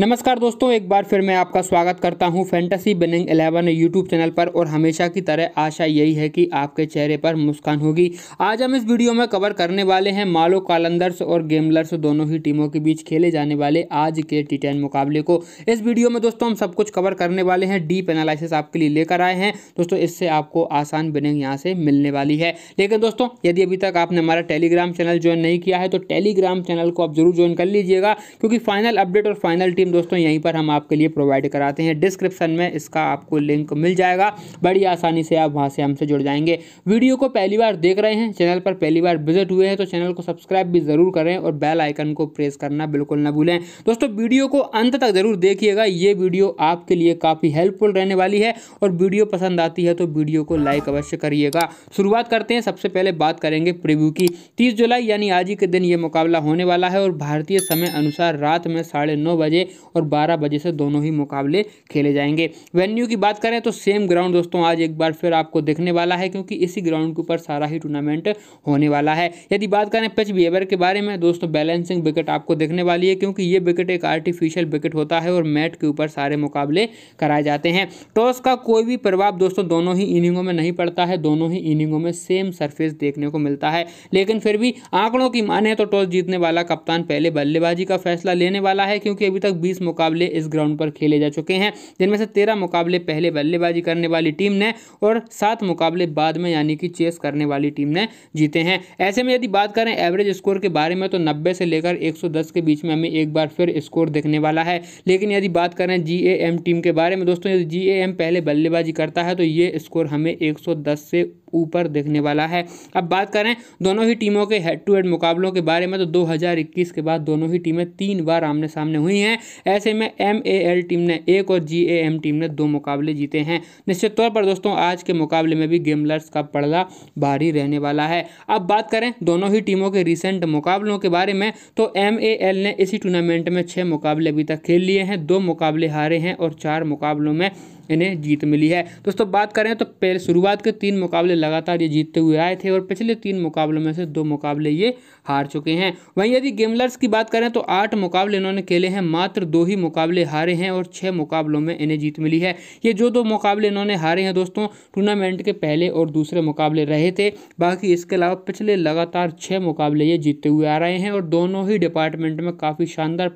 नमस्कार दोस्तों एक बार फिर मैं आपका स्वागत करता हूं fantasy winning eleven YouTube channel पर और हमेशा की तरह आशा यही है कि आपके चेहरे पर मुस्कान होगी आज हम इस वीडियो में कवर करने वाले हैं मालो कालंदर्स और गेमलर्स दोनों ही टीमों के बीच खेले जाने वाले आज के टी टेन मुकाबले को इस वीडियो में दोस्तों हम सब कुछ कवर करने वाले हैं डीप एनालिसिस आपके लिए लेकर आए हैं दोस्तों इससे आपको आसान बिनिंग यहाँ से मिलने वाली है लेकिन दोस्तों यदि अभी तक आपने हमारा टेलीग्राम चैनल ज्वाइन नहीं किया है तो टेलीग्राम चैनल को आप जरूर ज्वाइन कर लीजिएगा क्योंकि फाइनल अपडेट और फाइनल टीम अंतिम दोस्तों यहीं पर हम आपके लिए प्रोवाइड कराते हैं डिस्क्रिप्शन में इसका आपको लिंक मिल जाएगा बड़ी आसानी से आप वहाँ से हमसे जुड़ जाएंगे वीडियो को पहली बार देख रहे हैं चैनल पर पहली बार विजिट हुए हैं तो चैनल को सब्सक्राइब भी ज़रूर करें और बेल आइकन को प्रेस करना बिल्कुल ना भूलें दोस्तों वीडियो को अंत तक ज़रूर देखिएगा ये वीडियो आपके लिए काफ़ी हेल्पफुल रहने वाली है और वीडियो पसंद आती है तो वीडियो को लाइक अवश्य करिएगा शुरुआत करते हैं सबसे पहले बात करेंगे प्रिव्यू की तीस जुलाई यानी आज ही के दिन ये मुकाबला होने वाला है और भारतीय समय अनुसार रात में साढ़े नौ बजे और बारह बजे से दोनों ही मुकाबले खेले जाएंगे वेन्यू की बात करें तो सेम ग्राउंड दोस्तों आज एक बार फिर आपको देखने वाला है क्योंकि इसी ग्राउंड के ऊपर सारा ही टूर्नामेंट होने वाला है यदि बात करें पिच बिहेवियर के बारे में दोस्तों बैलेंसिंग विकेट आपको देखने वाली है क्योंकि ये विकेट एक आर्टिफिशियल विकेट होता है और मैट के ऊपर सारे मुकाबले कराए जाते हैं टॉस का कोई भी प्रभाव दोस्तों दोनों ही इनिंगों में नहीं पड़ता है दोनों ही इनिंगों में सेम सरफेस देखने को मिलता है लेकिन फिर भी आंकड़ों की माने तो टॉस जीतने वाला कप्तान पहले बल्लेबाजी का फैसला लेने वाला है क्योंकि अभी तक बीस मुकाबले इस ग्राउंड पर खेले जा चुके हैं जिनमें से तेरह मुकाबले पहले बल्लेबाजी करने वाली टीम ने और सात मुकाबले बाद में यानी कि चेस करने वाली टीम ने जीते हैं ऐसे में यदि बात करें एवरेज स्कोर के बारे में तो नब्बे से लेकर एक के बीच में हमें एक बार फिर स्कोर देखने वाला है लेकिन यदि बात करें जी टीम के बारे में दोस्तों यदि जी पहले बल्लेबाजी करता है तो ये स्कोर हमें एक से ऊपर देखने वाला है अब बात करें दोनों ही टीमों के हेड टू हेड मुकाबलों के बारे में तो 2021 के बाद दोनों ही टीमें तीन बार आमने सामने हुई हैं ऐसे में एम टीम ने एक और जी टीम ने दो मुकाबले जीते हैं निश्चित तौर पर दोस्तों आज के मुकाबले में भी गेमलर्स का पड़दा भारी रहने वाला है अब बात करें दोनों ही टीमों के रिसेंट मुकाबलों के बारे में तो एम ने इसी टूर्नामेंट में छः मुकाबले अभी तक खेल लिए हैं दो मुकाबले हारे हैं और चार मुकाबलों में इन्हें जीत मिली है दोस्तों बात करें तो पहले शुरुआत के तीन मुकाबले लगातार ये जीतते हुए आए थे और पिछले तीन मुकाबलों में से दो मुकाबले ये हार चुके हैं वहीं यदि गेमलर्स की बात करें तो आठ मुकाबले इन्होंने खेले हैं मात्र दो ही मुकाबले हारे हैं और छः मुकाबलों में इन्हें जीत मिली है ये जो दो मुकाबले इन्होंने हारे हैं दोस्तों टूर्नामेंट के पहले और दूसरे मुकाबले रहे थे बाकी इसके अलावा पिछले लगातार छः मुकाबले ये जीतते हुए आ रहे हैं और दोनों ही डिपार्टमेंट में काफ़ी शानदार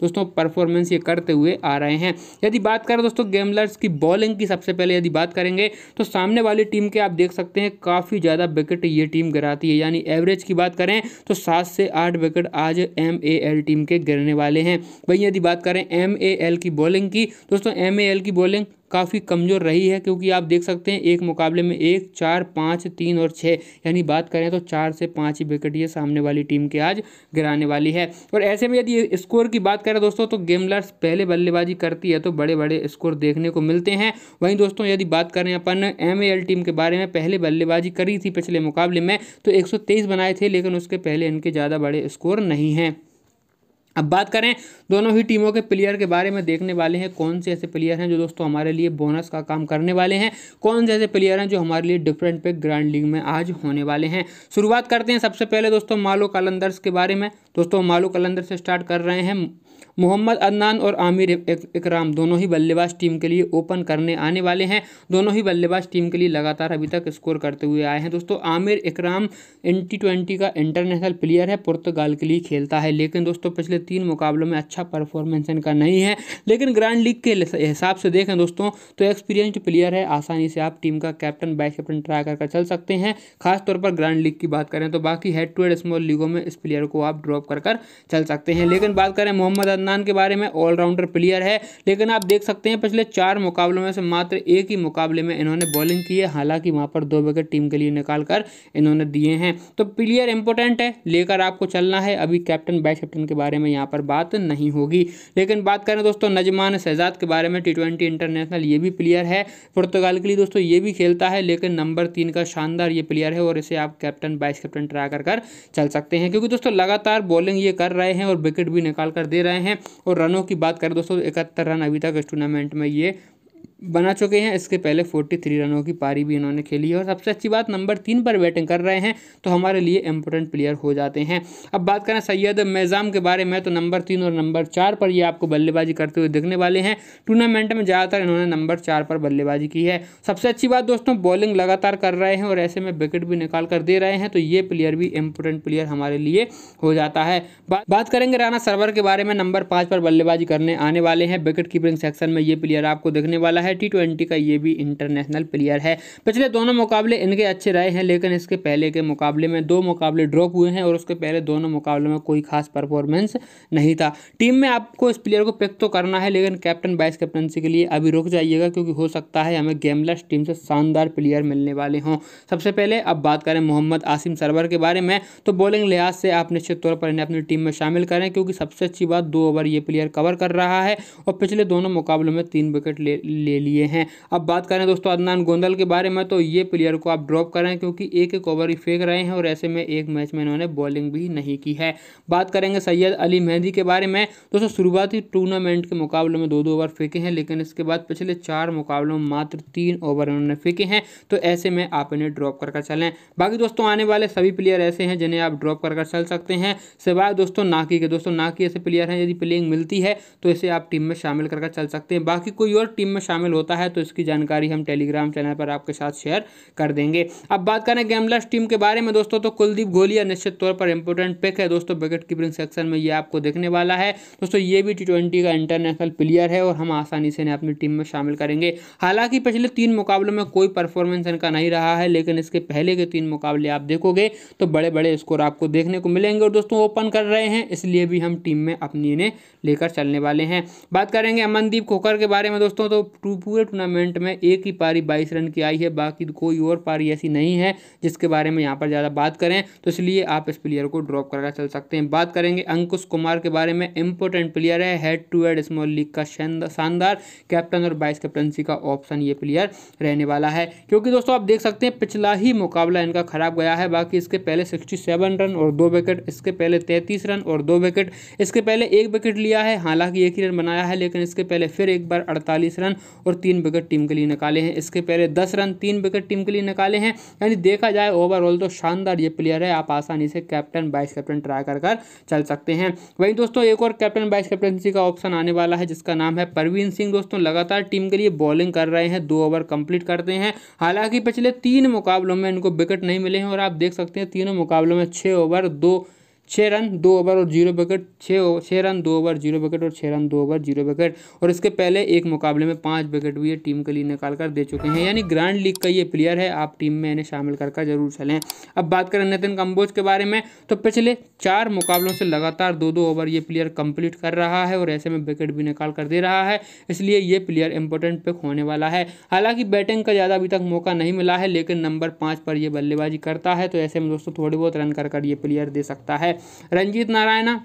दोस्तों परफॉर्मेंस ये करते हुए आ रहे हैं यदि बात करें दोस्तों गेमलर्स की बॉलिंग की सबसे पहले यदि बात करेंगे तो सामने वाली टीम के आप देख सकते हैं काफ़ी ज़्यादा विकेट ये टीम गिराती है यानी एवरेज की बात करें तो सात से आठ विकेट आज एम टीम के गिरने वाले हैं वहीं यदि बात करें एम की बॉलिंग की दोस्तों एम की बॉलिंग काफ़ी कमज़ोर रही है क्योंकि आप देख सकते हैं एक मुकाबले में एक चार पाँच तीन और छः यानी बात करें तो चार से पाँच ही विकेट ये सामने वाली टीम के आज गिराने वाली है और ऐसे में यदि स्कोर की बात करें दोस्तों तो गेमलर्स पहले बल्लेबाजी करती है तो बड़े बड़े स्कोर देखने को मिलते हैं वहीं दोस्तों यदि बात करें अपन एम टीम के बारे में पहले बल्लेबाजी करी थी पिछले मुकाबले में तो एक बनाए थे लेकिन उसके पहले इनके ज़्यादा बड़े स्कोर नहीं हैं अब बात करें दोनों ही टीमों के प्लेयर के बारे में देखने वाले हैं कौन से ऐसे प्लेयर हैं जो दोस्तों हमारे लिए बोनस का काम करने वाले हैं कौन से ऐसे प्लेयर हैं जो हमारे लिए डिफरेंट पे ग्रैंड लीग में आज होने वाले हैं शुरुआत करते हैं सबसे पहले दोस्तों मालो कलंदर्स के बारे में दोस्तों मालो कलंदर से स्टार्ट कर रहे हैं मोहम्मद अदनान और आमिर इकराम दोनों ही बल्लेबाज टीम के लिए ओपन करने आने वाले हैं दोनों ही बल्लेबाज टीम के लिए लगातार अभी तक स्कोर करते हुए आए हैं दोस्तों आमिर इकराम टी ट्वेंटी का इंटरनेशनल प्लेयर है पुर्तगाल के लिए खेलता है लेकिन दोस्तों पिछले तीन मुकाबलों में अच्छा परफॉर्मेंस इनका नहीं है लेकिन ग्रैंड लीग के हिसाब से देखें दोस्तों तो एक्सपीरियंस्ड प्लेयर है आसानी से आप टीम का कैप्टन वाइस कैप्टन ट्राई कर चल सकते हैं खासतौर पर ग्रैंड लीग की बात करें तो बाकी हेड टू हेड स्मॉल लीगों में इस प्लेयर को आप ड्रॉप कर चल सकते हैं लेकिन बात करें मोहम्मद अहमद अदनान के बारे में ऑलराउंडर प्लेयर है लेकिन आप देख सकते हैं पिछले चार मुकाबलों में से मात्र एक ही मुकाबले में इन्होंने बॉलिंग की है हालांकि वहाँ पर दो विकेट टीम के लिए निकाल कर इन्होंने दिए हैं तो प्लेयर इंपॉर्टेंट है लेकर आपको चलना है अभी कैप्टन बैच कैप्टन के बारे में यहाँ पर बात नहीं होगी लेकिन बात करें दोस्तों नजमान शहजाद के बारे में टी इंटरनेशनल ये भी प्लेयर है पुर्तगाल के लिए दोस्तों ये भी खेलता है लेकिन नंबर तीन का शानदार ये प्लेयर है और इसे आप कैप्टन बाइस कैप्टन ट्राई कर चल सकते हैं क्योंकि दोस्तों लगातार बॉलिंग ये कर रहे हैं और विकेट भी निकाल कर दे रहे हैं आए हैं और रनों की बात करें दोस्तों इकहत्तर रन अभी तक इस टूर्नामेंट में ये बना चुके हैं इसके पहले 43 रनों की पारी भी इन्होंने खेली है और सबसे अच्छी बात नंबर तीन पर बैटिंग कर रहे हैं तो हमारे लिए इंपॉर्टेंट प्लेयर हो जाते हैं अब बात करें सैयद मेज़ाम के बारे में तो नंबर तीन और नंबर चार पर ये आपको बल्लेबाजी करते हुए दिखने वाले हैं टूर्नामेंट में ज़्यादातर इन्होंने नंबर चार पर बल्लेबाजी की है सबसे अच्छी बात दोस्तों बॉलिंग लगातार कर रहे हैं और ऐसे में विकेट भी निकाल कर दे रहे हैं तो ये प्लेयर भी इंपॉर्टेंट प्लेयर हमारे लिए हो जाता है बात करेंगे राना सर्वर के बारे में नंबर पाँच पर बल्लेबाजी करने आने वाले हैं विकेट कीपिंग सेक्शन में ये प्लेयर आपको देखने वाला है है टी ट्वेंटी का ये भी इंटरनेशनल प्लेयर है पिछले दोनों मुकाबले इनके अच्छे रहे हैं लेकिन इसके पहले के मुकाबले में दो मुकाबले ड्रॉप हुए हैं और उसके पहले दोनों मुकाबले में कोई खास परफॉर्मेंस नहीं था टीम में आपको इस प्लेयर को पिक तो करना है लेकिन कैप्टन वाइस कैप्टनसी के लिए अभी रुक जाइएगा क्योंकि हो सकता है हमें गेमलेस टीम से शानदार प्लेयर मिलने वाले हों सबसे पहले अब बात करें मोहम्मद आसिम सरवर के बारे में तो बॉलिंग लिहाज से आप निश्चित तौर पर इन्हें अपनी टीम में शामिल करें क्योंकि सबसे अच्छी बात दो ओवर ये प्लेयर कवर कर रहा है और पिछले दोनों मुकाबलों में तीन विकेट ले, ले लिए हैं अब बात करें दोस्तों अदनान गोंदल के बारे में तो ये प्लेयर को आप ड्रॉप करें क्योंकि एक एक ओवर ही फेंक रहे हैं और ऐसे में एक मैच में इन्होंने बॉलिंग भी नहीं की है बात करेंगे सैयद अली मेहंदी के बारे में दोस्तों शुरुआती टूर्नामेंट के मुकाबले में दो दो ओवर फेंके हैं लेकिन इसके बाद पिछले चार मुकाबलों में मात्र तीन ओवर इन्होंने फेंके हैं तो ऐसे में आप इन्हें ड्रॉप करके चलें बाकी दोस्तों आने वाले सभी प्लेयर ऐसे हैं जिन्हें आप ड्रॉप करके चल सकते हैं सिवाय दोस्तों नाकी के दोस्तों नाकी ऐसे प्लेयर हैं यदि प्लेइंग मिलती है तो इसे आप टीम में शामिल करके चल सकते हैं बाकी कोई और टीम में शामिल शामिल होता है तो इसकी जानकारी हम टेलीग्राम चैनल पर आपके साथ शेयर कर देंगे अब बात करें गैम्बलर्स टीम के बारे में दोस्तों तो कुलदीप गोलिया निश्चित तौर पर इंपॉर्टेंट पिक है दोस्तों विकेट कीपिंग सेक्शन में ये आपको देखने वाला है दोस्तों ये भी टी का इंटरनेशनल प्लेयर है और हम आसानी से इन्हें अपनी टीम में शामिल करेंगे हालांकि पिछले तीन मुकाबलों में कोई परफॉर्मेंस इनका नहीं रहा है लेकिन इसके पहले के तीन मुकाबले आप देखोगे तो बड़े बड़े स्कोर आपको देखने को मिलेंगे और दोस्तों ओपन कर रहे हैं इसलिए भी हम टीम में अपनी इन्हें लेकर चलने वाले हैं बात करेंगे अमनदीप खोकर के बारे में दोस्तों तो टू पूरे टूर्नामेंट में एक ही पारी बाईस रन की आई है बाकी कोई और पारी ऐसी नहीं है जिसके बारे में यहाँ पर ज़्यादा बात करें तो इसलिए आप इस प्लेयर को ड्रॉप करके चल सकते हैं बात करेंगे अंकुश कुमार के बारे में इंपॉर्टेंट प्लेयर है head to head small league का शानदार कैप्टन और वाइस कैप्टनसी का ऑप्शन ये प्लेयर रहने वाला है क्योंकि दोस्तों आप देख सकते हैं पिछला ही मुकाबला इनका खराब गया है बाकी इसके पहले सिक्सटी रन और दो विकेट इसके पहले तैंतीस रन और दो विकेट इसके पहले एक विकेट लिया है हालांकि एक ही रन बनाया है लेकिन इसके पहले फिर एक बार अड़तालीस रन और तीन विकेट टीम के लिए निकाले हैं इसके पहले दस रन तीन विकेट टीम के लिए निकाले हैं यानी देखा जाए ओवरऑल तो शानदार ये प्लेयर है आप आसानी से कैप्टन वाइस कैप्टन ट्राई कर कर चल सकते हैं वहीं दोस्तों एक और कैप्टन वाइस कैप्टनसी का ऑप्शन आने वाला है जिसका नाम है परवीन सिंह दोस्तों लगातार टीम के लिए बॉलिंग कर रहे हैं दो ओवर कंप्लीट करते हैं हालांकि पिछले तीन मुकाबलों में इनको विकेट नहीं मिले हैं और आप देख सकते हैं तीनों मुकाबलों में छः ओवर दो छः रन दो ओवर और जीरो विकेट छः छः रन दो ओवर जीरो विकेट और छः रन दो ओवर जीरो विकेट और इसके पहले एक मुकाबले में पाँच विकेट भी ये टीम के लिए निकाल कर दे चुके हैं यानी ग्रैंड लीग का ये प्लेयर है आप टीम में इन्हें शामिल कर जरूर चलें अब बात करें नितिन कम्बोज के बारे में तो पिछले चार मुकाबलों से लगातार दो दो ओवर ये प्लेयर कंप्लीट कर रहा है और ऐसे में विकेट भी निकाल कर दे रहा है इसलिए ये प्लेयर इंपॉर्टेंट पिक होने वाला है हालांकि बैटिंग का ज़्यादा अभी तक मौका नहीं मिला है लेकिन नंबर पाँच पर यह बल्लेबाजी करता है तो ऐसे में दोस्तों थोड़ी बहुत रन कर कर ये प्लेयर दे सकता है रंजीत नारायणा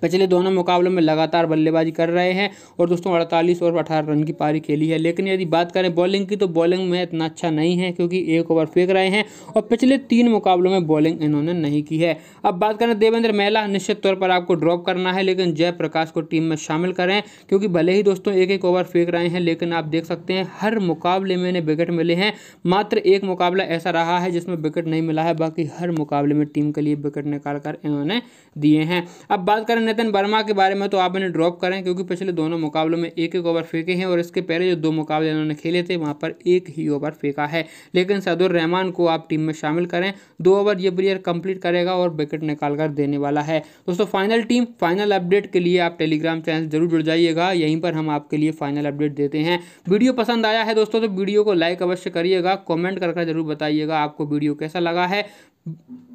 पिछले दोनों मुकाबलों में लगातार बल्लेबाजी कर रहे हैं और दोस्तों 48 और 18 रन की पारी खेली है लेकिन यदि बात करें बॉलिंग की तो बॉलिंग में इतना अच्छा नहीं है क्योंकि एक ओवर फेंक रहे हैं और पिछले तीन मुकाबलों में बॉलिंग इन्होंने नहीं की है अब बात करें देवेंद्र मेला निश्चित तौर पर आपको ड्रॉप करना है लेकिन जयप्रकाश को टीम में शामिल करें क्योंकि भले ही दोस्तों एक एक ओवर फेंक रहे हैं लेकिन आप देख सकते हैं हर मुकाबले में इन्हें विकेट मिले हैं मात्र एक मुकाबला ऐसा रहा है जिसमें विकेट नहीं मिला है बाकी हर मुकाबले में टीम के लिए विकेट निकाल कर इन्होंने दिए हैं अब बात करें नितिन वर्मा के बारे में तो आप इन्हें ड्रॉप करें क्योंकि पिछले दोनों मुकाबलों में एक एक ओवर फेंके हैं और इसके पहले जो दो मुकाबले इन्होंने खेले थे वहाँ पर एक ही ओवर फेंका है लेकिन सदुर रहमान को आप टीम में शामिल करें दो ओवर ये प्लेयर कंप्लीट करेगा और विकेट निकाल कर देने वाला है दोस्तों फाइनल टीम फाइनल अपडेट के लिए आप टेलीग्राम चैनल जरूर जुड़ जाइएगा यहीं पर हम आपके लिए फाइनल अपडेट देते हैं वीडियो पसंद आया है दोस्तों तो वीडियो को लाइक अवश्य करिएगा कॉमेंट कर जरूर बताइएगा आपको वीडियो कैसा लगा है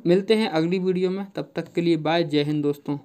मिलते हैं अगली वीडियो में तब तक के लिए बाय जय हिंद दोस्तों